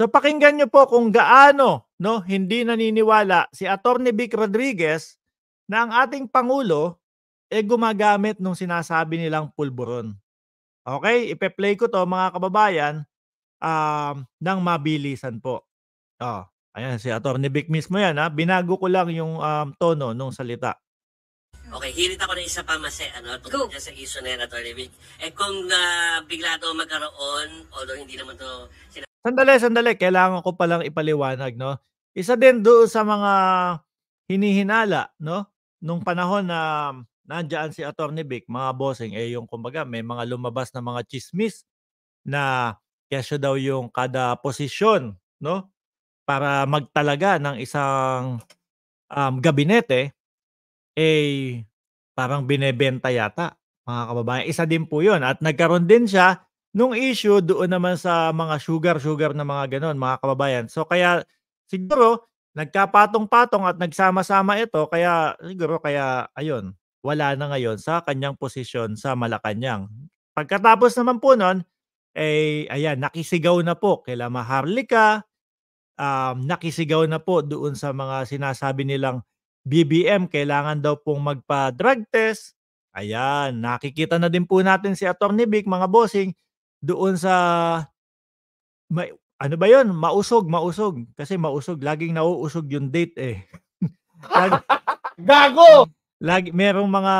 A: So pakinggan nyo po kung gaano no, hindi naniniwala si Attorney Vic Rodriguez na ang ating Pangulo eh gumagamit ng sinasabi nilang pulburon. Okay, ipe-play ko to mga kababayan um, ng mabilisan po. Oh, ayan si Attorney Vic mismo yan ha. Binago ko lang yung um, tono ng salita.
D: Okay, hirit ako ng isa pa mas ano, tungkol dyan sa issue na yan, Atty. Vic. Eh kung uh, bigla to magkaroon, although hindi naman to sinasabi.
A: Sandali, sandali. Kailangan ko palang ipaliwanag, no? Isa din doon sa mga hinihinala, no? Nung panahon na nandiyan si Atty. Vic, mga bossing, eh yung kumbaga may mga lumabas na mga chismis na kesyo daw yung kada posisyon, no? Para magtalaga ng isang um, gabinete eh, parang binebenta yata, mga kababayan. Isa din po yun. At nagkaroon din siya nung issue doon naman sa mga sugar-sugar na mga ganon, mga kababayan. So kaya siguro, nagkapatong-patong at nagsama-sama ito, kaya siguro kaya ayun, wala na ngayon sa kanyang posisyon sa Malacanang. Pagkatapos naman po nun, eh, ayan, nakisigaw na po kay Maharlika, um, nakisigaw na po doon sa mga sinasabi nilang BBM kailangan daw pong magpa-drug test. Ayan, nakikita na din po natin si Attorney Vic, mga bossing, doon sa may, ano ba 'yon? Mausog, mausog. Kasi mausog, laging nauusog yung date eh. *laughs* Lagi, Gago. Lagi merong mga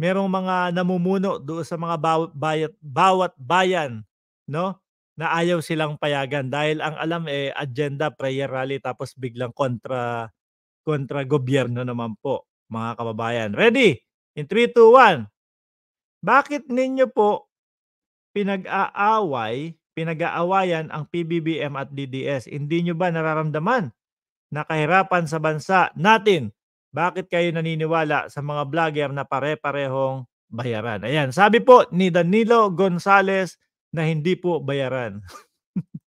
A: merong mga namumuno doon sa mga bawat bayat, bawat bayan, no? na ayaw silang payagan dahil ang alam eh agenda prayer rally tapos biglang kontra kontra gobyerno naman po, mga kababayan. Ready? In 3, 2, 1. Bakit ninyo po pinag-aaway, pinag-aawayan ang PBBM at DDS? Hindi nyo ba nararamdaman na kahirapan sa bansa natin? Bakit kayo naniniwala sa mga vlogger na pare-parehong bayaran? Ayan, sabi po ni Danilo Gonzales na hindi po bayaran. *laughs*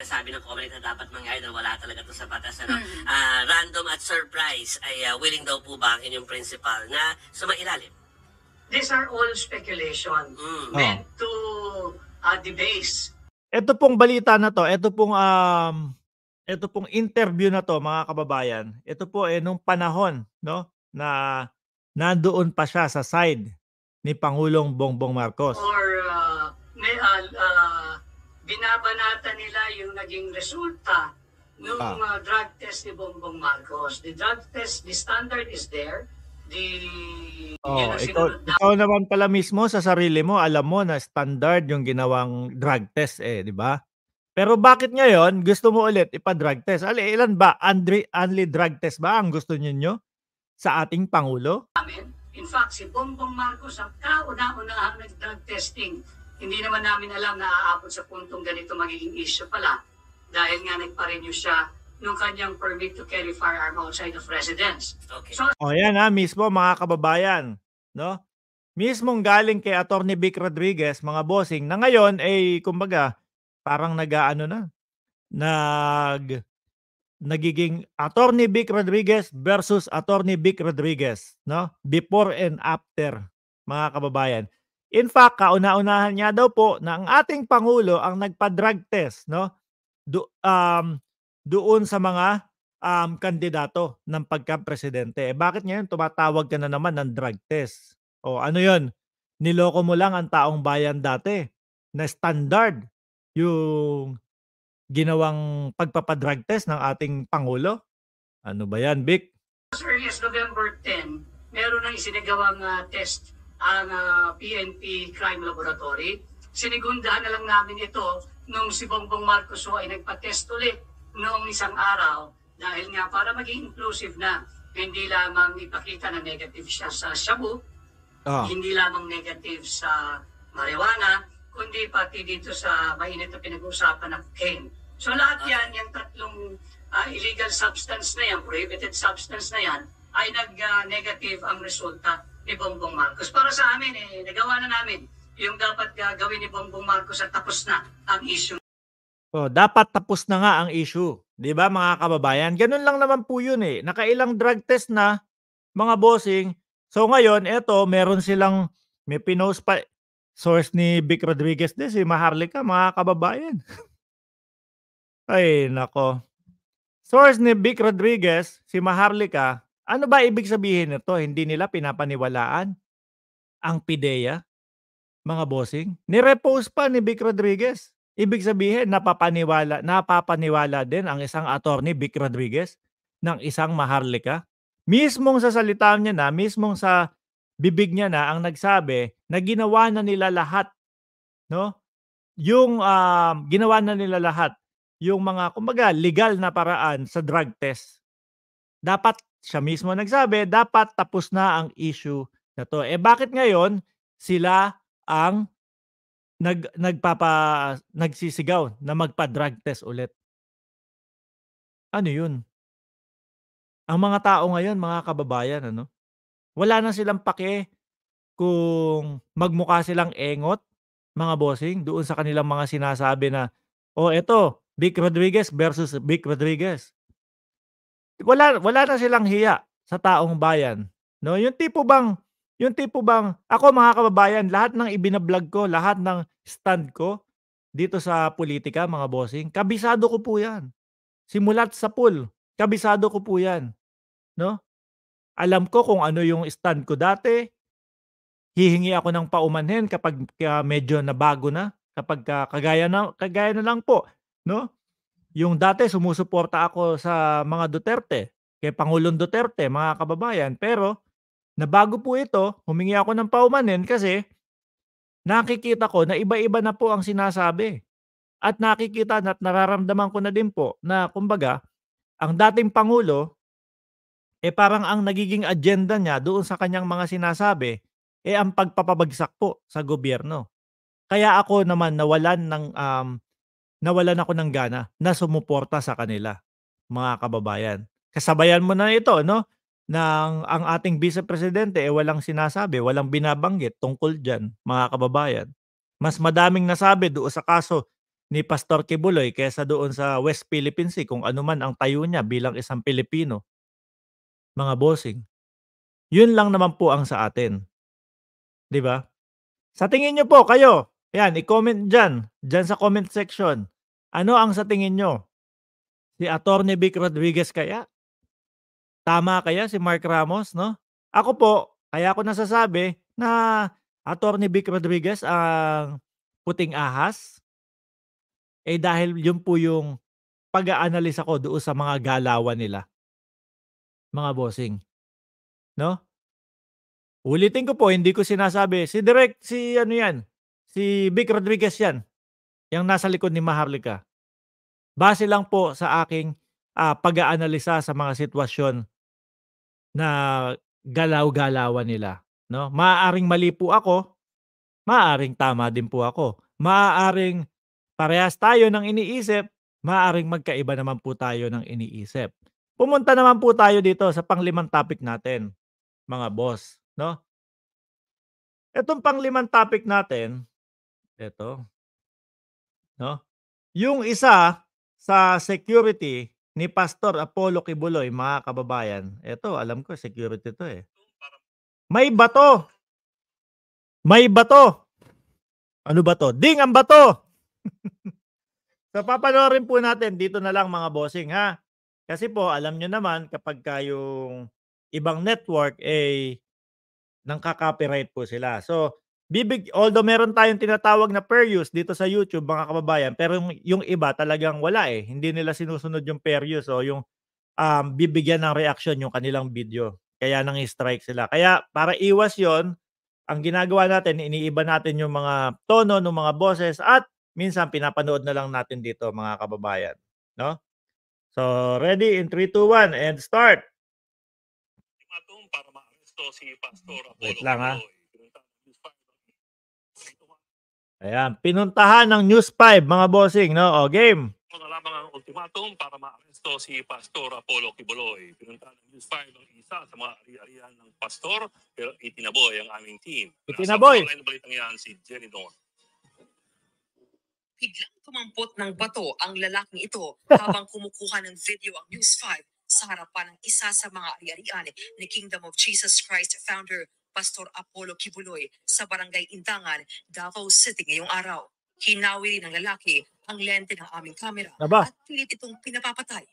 D: sabi ng comment na dapat mangyari na wala talaga to sa batas. Ano? Mm. Uh, random at surprise ay uh, willing daw po ba ang inyong principal na sumailalim? These are all speculation mm. meant oh. to uh, debase.
A: Ito pong balita na to, ito pong um, ito pong interview na to mga kababayan. Ito po eh nung panahon no na nandoon pa siya sa side ni Pangulong Bongbong Marcos. Or
D: uh, may, uh, uh, binabanata nila yung naging resulta ng uh, ah. drug test ni Bongbong Marcos. The drug test, the standard is there. The
A: oh, you ikaw, na, ikaw naman pala mismo sa sarili mo, alam mo na standard yung ginawang drug test eh, di ba? Pero bakit ngayon gusto mo ulit ipa-drug test? Ali, ilan ba? Andre, only drug test ba ang gusto ninyo sa ating Pangulo?
D: In fact, si Bongbong Marcos ang kauna-una ang nag-drug testing hindi naman namin alam na aabot sa puntong ganito magiging issue pala dahil nga nagpa-renew siya ng kanyang permit to carry firearm outside of residence. Okay.
A: So, o yan ha, mismo mga kababayan. No? Mismong galing kay Attorney Vic Rodriguez, mga bossing, na ngayon ay eh, kumbaga parang nag-ano na, nag nagiging Attorney Vic Rodriguez versus Attorney Vic Rodriguez, no? Before and after, mga kababayan. In fact, kauna-unahan niya daw po na ang ating pangulo ang nagpa-drug test, no? Do, um, doon sa mga um, kandidato ng pagka-presidente. Eh, bakit ngayon tumatawag ka na naman ng drug test? O ano 'yon? Niloko mo lang ang taong bayan dati na standard yung ginawang pagpapadrug test ng ating pangulo. Ano ba 'yan, Vic?
D: As early November 10, meron nang isinagawang uh, test ang uh, ah, PNP Crime Laboratory. Sinigundaan na lang namin ito nung si Bongbong Marcos ay nagpa-test ulit noong isang araw dahil nga para maging inclusive na hindi lamang ipakita na negative siya sa shabu, oh. hindi lamang negative sa
A: marijuana,
D: kundi pati dito sa mainit na pinag-uusapan ng cocaine. So lahat ah. yan, yung tatlong uh, illegal substance na yan, prohibited substance na yan, ay nag-negative uh, ang resulta ni Bongbong Marcos. Para sa amin, eh, nagawa na namin yung dapat gagawin ni Bongbong Marcos at tapos na ang issue.
A: Oh, dapat tapos na nga ang issue. 'Di ba mga kababayan? Ganun lang naman po 'yun eh. Nakailang drug test na mga bossing. So ngayon, eto, meron silang may pinost pa source ni Vic Rodriguez din si Maharlika, mga kababayan. *laughs* Ay, nako. Source ni Vic Rodriguez, si Maharlika, ano ba ibig sabihin nito? Hindi nila pinapaniwalaan ang PIDEA, mga bossing. Nirepost pa ni Vic Rodriguez. Ibig sabihin, napapaniwala, napapaniwala din ang isang attorney, Vic Rodriguez, ng isang maharlika. Mismong sa salita niya na, mismong sa bibig niya na, ang nagsabi na ginawa na nila lahat. No? Yung uh, ginawa na nila lahat, yung mga, kumbaga, legal na paraan sa drug test. Dapat siya mismo nagsabi, dapat tapos na ang issue na to. Eh bakit ngayon sila ang nag nagpapa nagsisigaw na magpa-drug test ulit? Ano 'yun? Ang mga tao ngayon, mga kababayan, ano? Wala na silang pake kung magmukha silang engot, mga bossing, doon sa kanilang mga sinasabi na, oh, eto, Vic Rodriguez versus Vic Rodriguez wala wala na silang hiya sa taong bayan. No, yung tipo bang yung tipo bang ako mga kababayan, lahat ng ibinablog ko, lahat ng stand ko dito sa politika, mga bossing, kabisado ko po 'yan. Simulat sa pool, kabisado ko po 'yan. No? Alam ko kung ano yung stand ko dati. Hihingi ako ng paumanhin kapag medyo nabago na, kapag kagaya na kagaya na lang po, no? Yung dati sumusuporta ako sa mga Duterte, kay Pangulong Duterte, mga kababayan. Pero nabago po ito, humingi ako ng paumanin kasi nakikita ko na iba-iba na po ang sinasabi. At nakikita na at nararamdaman ko na din po na kumbaga, ang dating Pangulo, eh parang ang nagiging agenda niya doon sa kanyang mga sinasabi, eh ang pagpapabagsak po sa gobyerno. Kaya ako naman nawalan ng um, nawalan ako ng gana na sumuporta sa kanila, mga kababayan. Kasabayan mo na ito, no? Nang ang ating vice presidente eh walang sinasabi, walang binabanggit tungkol diyan, mga kababayan. Mas madaming nasabi doon sa kaso ni Pastor Kibuloy kaysa doon sa West Philippine Sea kung ano man ang tayo niya bilang isang Pilipino. Mga bossing, yun lang naman po ang sa atin. 'Di ba? Sa tingin niyo po kayo, yan, i-comment diyan, diyan sa comment section. Ano ang sa tingin nyo? Si Attorney Vic Rodriguez kaya? Tama kaya si Mark Ramos, no? Ako po, kaya ako nasasabi na Attorney Vic Rodriguez ang puting ahas. Eh dahil yun po yung pag-aanalisa ko doon sa mga galawan nila. Mga bossing. No? Ulitin ko po, hindi ko sinasabi. Si Direct, si ano yan? Si Vic Rodriguez yan yung nasa likod ni Maharlika. Base lang po sa aking uh, pag-aanalisa sa mga sitwasyon na galaw-galawan nila. No? Maaring mali po ako, maaring tama din po ako. Maaring parehas tayo ng iniisip, maaring magkaiba naman po tayo ng iniisip. Pumunta naman po tayo dito sa panglimang topic natin, mga boss. No? Itong panglimang topic natin, ito, no? Yung isa sa security ni Pastor Apollo Kibuloy, mga kababayan. Ito, alam ko security to eh. May bato. May bato. Ano ba to? Ding ang bato. *laughs* so papanoorin po natin dito na lang mga bossing ha. Kasi po alam nyo naman kapag kayong ibang network eh nang copyright po sila. So bibig although meron tayong tinatawag na fair use dito sa YouTube mga kababayan pero yung, yung iba talagang wala eh hindi nila sinusunod yung fair use o so yung um, bibigyan ng reaction yung kanilang video kaya nang strike sila kaya para iwas yon ang ginagawa natin iniiba natin yung mga tono ng mga boses at minsan pinapanood na lang natin dito mga kababayan no so ready in 3 2 1 and start Wait lang ha. Ah. Ayan, pinuntahan ng News 5, mga bossing, no? O, game. Ito
B: na ang ultimatum para maaresto si Pastor Apollo Kibuloy. Pinuntahan ng News 5 ang isa sa mga ari-arian ng pastor, pero itinaboy ang aming team.
A: Itinaboy? Nasa online balitang
B: yan si Jenny Don.
D: Biglang kumampot ng bato ang lalaking ito habang kumukuha ng video ang News 5 sa harapan ng isa sa mga ari-arian ni Kingdom of Jesus Christ founder Pastor Apollo Kibuloy sa Barangay Intangan, Davao City ngayong araw. Hinawi ng lalaki ang lente ng aming kamera Aba. at pilit itong pinapapatay.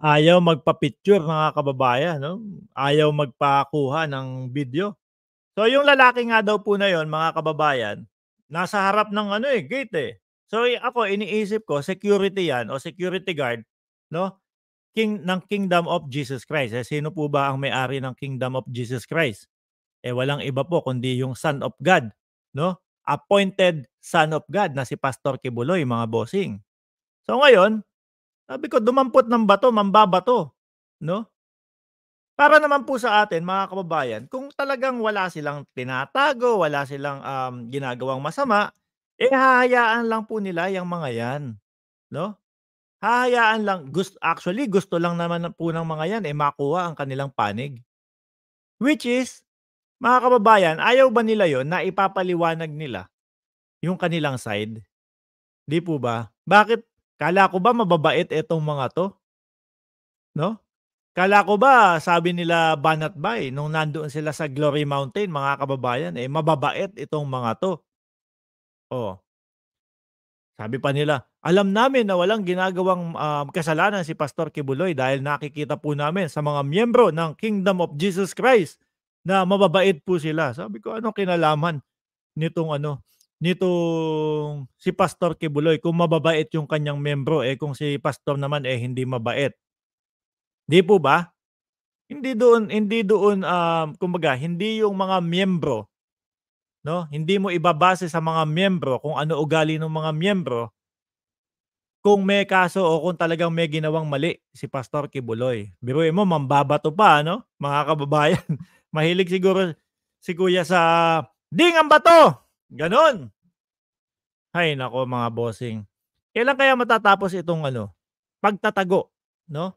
A: Ayaw magpa-picture mga kababayan, no? Ayaw magpakuha ng video. So yung lalaki nga daw po na yon mga kababayan, nasa harap ng ano eh, gate eh. So ako iniisip ko security yan o security guard, no? king ng kingdom of Jesus Christ. Eh, sino po ba ang may-ari ng kingdom of Jesus Christ? Eh walang iba po kundi yung Son of God, no? Appointed Son of God na si Pastor Kibuloy, mga bossing. So ngayon, sabi ko dumampot ng bato, mambabato, no? Para naman po sa atin, mga kababayan, kung talagang wala silang tinatago, wala silang um, ginagawang masama, eh hahayaan lang po nila yung mga yan. No? Hahayaan lang gusto actually gusto lang naman po ng mga 'yan eh makuha ang kanilang panig. Which is mga kababayan, ayaw ba nila 'yon na ipapaliwanag nila yung kanilang side? Di po ba? Bakit kala ko ba mababait itong mga 'to? No? Kala ko ba, sabi nila Banat Bay, nung nandoon sila sa Glory Mountain, mga kababayan, eh, mababait itong mga to. Oh. Sabi pa nila, alam namin na walang ginagawang um, kasalanan si Pastor Kibuloy dahil nakikita po namin sa mga miyembro ng Kingdom of Jesus Christ na mababait po sila. Sabi ko, ano kinalaman nitong ano, nitong si Pastor Kibuloy kung mababait yung kanyang miyembro eh kung si pastor naman eh hindi mabait. Di po ba? Hindi doon hindi doon um, kumbaga hindi yung mga miyembro no? Hindi mo ibabase sa mga miyembro kung ano ugali ng mga miyembro kung may kaso o kung talagang may ginawang mali si Pastor Kibuloy. Biruin mo, mambabato pa, no? Mga kababayan. *laughs* Mahilig siguro si Kuya sa ding ang bato! Ganon! Hay nako mga bossing. Kailan kaya matatapos itong ano, pagtatago, no?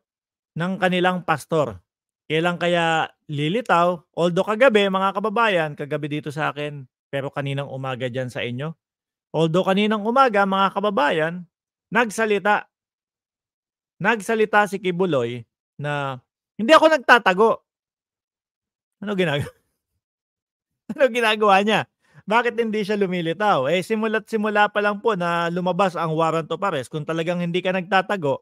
A: ng kanilang pastor. Kailan kaya lilitaw? Although kagabi, mga kababayan, kagabi dito sa akin, pero kaninang umaga dyan sa inyo. Although kaninang umaga, mga kababayan, nagsalita. Nagsalita si Kibuloy na hindi ako nagtatago. Ano ginagawa? *laughs* ano ginagawa niya? Bakit hindi siya lumilitaw? Eh simula't simula pa lang po na lumabas ang warrant of arrest. Kung talagang hindi ka nagtatago,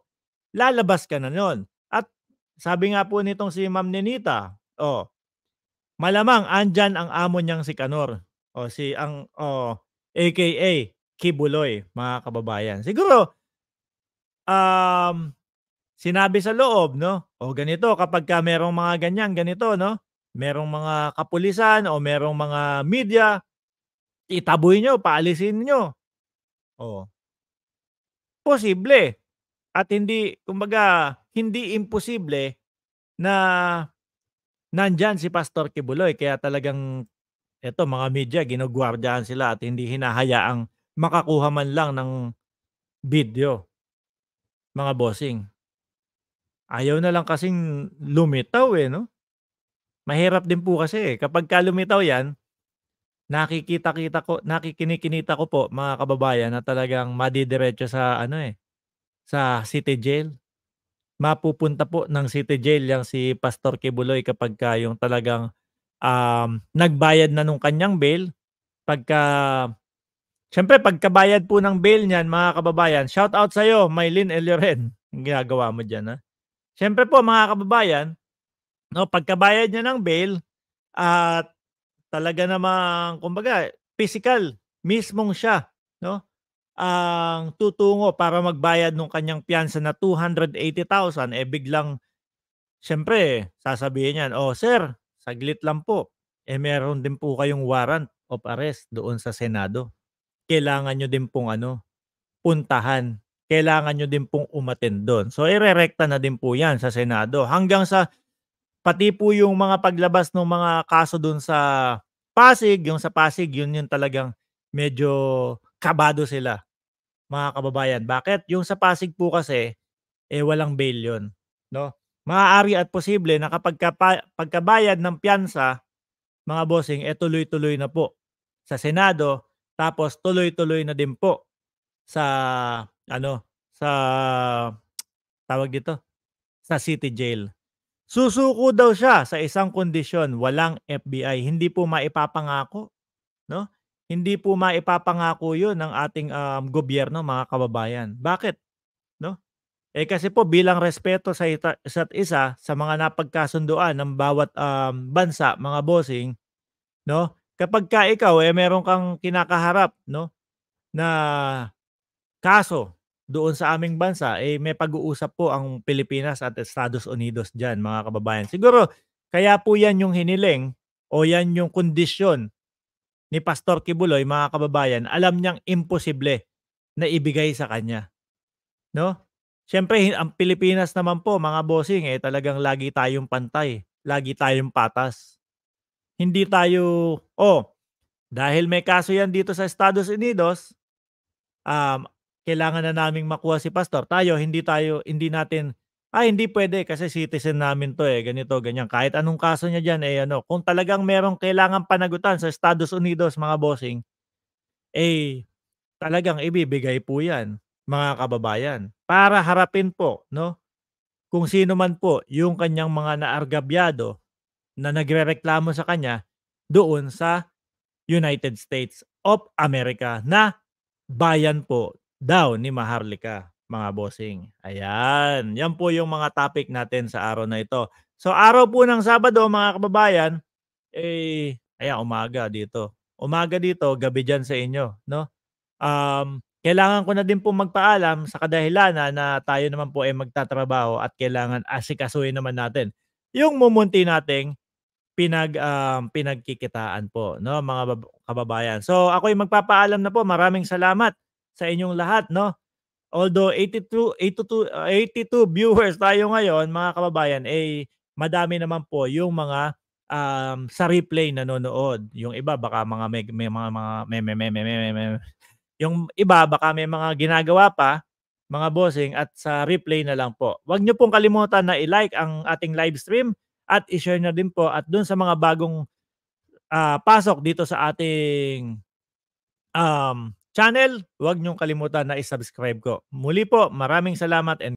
A: lalabas ka na noon. At sabi nga po nitong si Ma'am Ninita, oh, malamang andyan ang amo niyang si Kanor. O oh, si ang o oh, AKA Kibuloy, mga kababayan. Siguro um sinabi sa loob, no? O ganito kapag ka merong mga ganyan, ganito, no? Merong mga kapulisan o merong mga media, itaboy nyo, paalisin nyo. O. Posible. At hindi, kumbaga, hindi imposible na nandyan si Pastor Kibuloy. Kaya talagang eto mga media ginugwardiyahan sila at hindi hinahayaang makakuha man lang ng video. Mga bossing. Ayaw na lang kasing lumitaw eh, no? Mahirap din po kasi eh. Kapag ka lumitaw yan, nakikita-kita ko, nakikinikinita ko po mga kababayan na talagang madidiretso sa ano eh, sa city jail. Mapupunta po ng city jail yang si Pastor Kibuloy kapag ka yung talagang um, nagbayad na nung kanyang bail. Pagka, syempre pagkabayad po ng bail niyan mga kababayan, shout out sa'yo Mylin Elioren, yung ginagawa mo dyan ha. Syempre po mga kababayan, no, pagkabayad niya ng bail at uh, talaga namang kumbaga physical mismong siya no ang tutungo para magbayad ng kanyang piyansa na 280,000 eh biglang syempre sasabihin niyan oh sir saglit lang po, eh meron din po kayong warrant of arrest doon sa Senado. Kailangan nyo din pong ano, puntahan. Kailangan nyo din pong umaten doon. So, irerekta na din po yan sa Senado. Hanggang sa, pati po yung mga paglabas ng mga kaso doon sa Pasig, yung sa Pasig, yun yung talagang medyo kabado sila, mga kababayan. Bakit? Yung sa Pasig po kasi, eh walang bail yun. No? maaari at posible na kapag pagkabayad ng piyansa, mga bossing, e tuloy-tuloy na po sa Senado, tapos tuloy-tuloy na din po sa ano sa tawag dito sa city jail. Susuko daw siya sa isang kondisyon, walang FBI. Hindi po maipapangako, no? Hindi po maipapangako 'yon ng ating um, gobyerno, mga kababayan. Bakit? Eh kasi po bilang respeto sa ita, isa't isa sa mga napagkasunduan ng bawat um, bansa, mga bossing, no? Kapag ka ikaw eh meron kang kinakaharap, no? Na kaso doon sa aming bansa, eh may pag-uusap po ang Pilipinas at Estados Unidos diyan, mga kababayan. Siguro kaya po 'yan yung hiniling o 'yan yung kondisyon ni Pastor Kibuloy, mga kababayan. Alam niyang imposible na ibigay sa kanya. No? Siyempre, ang Pilipinas naman po, mga bossing, eh, talagang lagi tayong pantay. Lagi tayong patas. Hindi tayo, oh, dahil may kaso yan dito sa Estados Unidos, um, kailangan na naming makuha si pastor. Tayo, hindi tayo, hindi natin, ay ah, hindi pwede kasi citizen namin to eh, ganito, ganyan. Kahit anong kaso niya dyan, eh ano, kung talagang merong kailangan panagutan sa Estados Unidos, mga bossing, eh, talagang ibibigay po yan, mga kababayan para harapin po no kung sino man po yung kanyang mga naargabyado na nagrereklamo sa kanya doon sa United States of America na bayan po daw ni Maharlika mga bossing. Ayan, yan po yung mga topic natin sa araw na ito. So araw po ng Sabado mga kababayan, eh ayan umaga dito. Umaga dito, gabi diyan sa inyo, no? Um kailangan ko na din po magpaalam sa kadahilanan na tayo naman po ay magtatrabaho at kailangan asikasuhin naman natin yung mumunti nating pinag um, pinagkikitaan po no mga kababayan. So ako ay magpapaalam na po. Maraming salamat sa inyong lahat no. Although 82 82 82 viewers tayo ngayon mga kababayan ay eh, madami naman po yung mga um, sa replay nanonood. Yung iba baka mga may, may mga mga may, may, may, may, may, may, yung iba, baka may mga ginagawa pa, mga bossing, at sa replay na lang po. Huwag nyo pong kalimutan na i-like ang ating live stream at i-share na din po at dun sa mga bagong uh, pasok dito sa ating um, channel, huwag niyong kalimutan na i-subscribe ko. Muli po, maraming salamat and